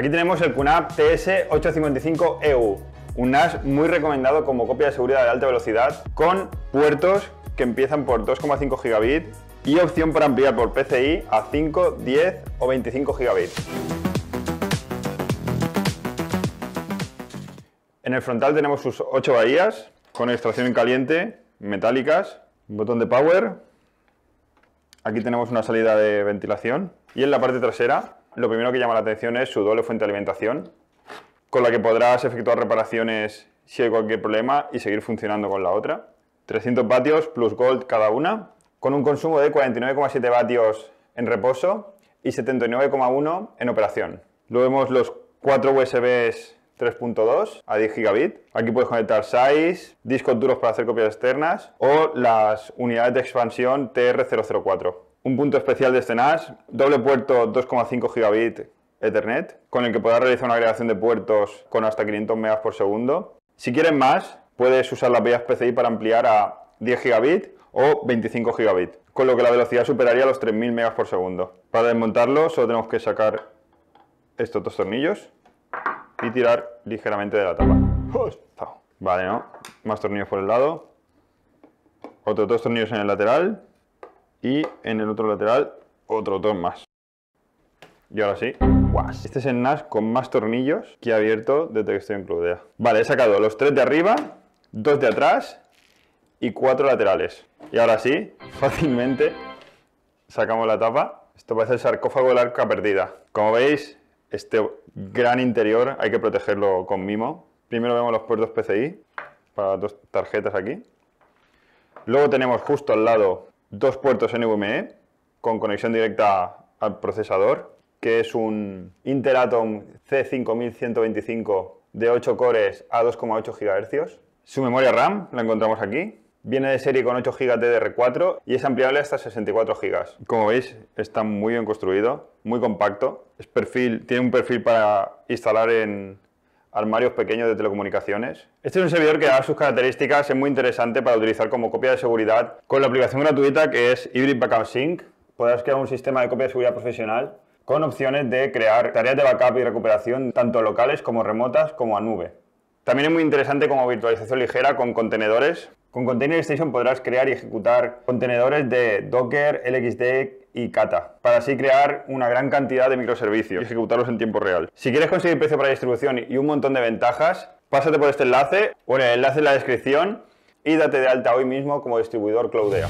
Aquí tenemos el QNAP TS855EU, e un NAS muy recomendado como copia de seguridad de alta velocidad con puertos que empiezan por 2,5 gigabit y opción para ampliar por PCI a 5, 10 o 25 gigabit. En el frontal tenemos sus 8 bahías con extracción en caliente, metálicas, un botón de power. Aquí tenemos una salida de ventilación y en la parte trasera lo primero que llama la atención es su doble fuente de alimentación, con la que podrás efectuar reparaciones si hay cualquier problema y seguir funcionando con la otra. 300 vatios plus gold cada una, con un consumo de 49,7 vatios en reposo y 79,1 en operación. Luego vemos los 4 USBs 3.2 a 10 gigabit. Aquí puedes conectar SAIS, discos duros para hacer copias externas o las unidades de expansión TR004 un punto especial de este NAS, doble puerto 2,5 gigabit Ethernet, con el que podrás realizar una agregación de puertos con hasta 500 megas por segundo. Si quieres más, puedes usar las vías PCI para ampliar a 10 gigabit o 25 gigabit, con lo que la velocidad superaría los 3000 megas por segundo. Para desmontarlo solo tenemos que sacar estos dos tornillos y tirar ligeramente de la tapa. Vale, ¿no? Más tornillos por el lado. Otros dos tornillos en el lateral y en el otro lateral otro tornillo más. Y ahora sí. Este es el NAS con más tornillos que he abierto desde que estoy en Cludea. Vale, he sacado los tres de arriba, dos de atrás y cuatro laterales. Y ahora sí, fácilmente sacamos la tapa. Esto parece el sarcófago de la arca perdida. Como veis, este gran interior hay que protegerlo con mimo. Primero vemos los puertos PCI para dos tarjetas aquí. Luego tenemos justo al lado dos puertos NVMe con conexión directa al procesador, que es un Intel Atom C5125 de 8 cores a 2,8 GHz. Su memoria RAM la encontramos aquí. Viene de serie con 8 GB DDR4 y es ampliable hasta 64 GB. Como veis, está muy bien construido, muy compacto. Es perfil, tiene un perfil para instalar en armarios pequeños de telecomunicaciones. Este es un servidor que a sus características, es muy interesante para utilizar como copia de seguridad con la aplicación gratuita que es Hybrid Backup Sync. Podrás crear un sistema de copia de seguridad profesional con opciones de crear tareas de backup y recuperación tanto locales como remotas como a nube. También es muy interesante como virtualización ligera con contenedores. Con Container Station podrás crear y ejecutar contenedores de Docker, LXD, y cata, para así crear una gran cantidad de microservicios y ejecutarlos en tiempo real. Si quieres conseguir precio para distribución y un montón de ventajas, pásate por este enlace o el enlace en la descripción y date de alta hoy mismo como distribuidor Claudea.